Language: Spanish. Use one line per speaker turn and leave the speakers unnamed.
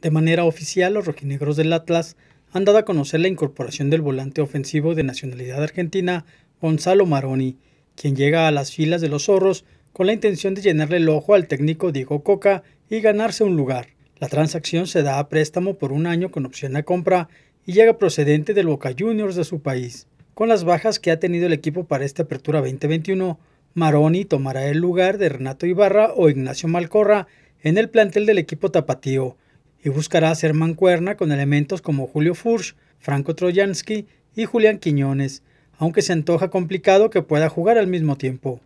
De manera oficial, los rojinegros del Atlas han dado a conocer la incorporación del volante ofensivo de nacionalidad argentina, Gonzalo Maroni, quien llega a las filas de los zorros con la intención de llenarle el ojo al técnico Diego Coca y ganarse un lugar. La transacción se da a préstamo por un año con opción a compra y llega procedente del Boca Juniors de su país. Con las bajas que ha tenido el equipo para esta apertura 2021, Maroni tomará el lugar de Renato Ibarra o Ignacio Malcorra en el plantel del equipo tapatío, y buscará hacer mancuerna con elementos como Julio Furch, Franco Troyansky y Julián Quiñones, aunque se antoja complicado que pueda jugar al mismo tiempo.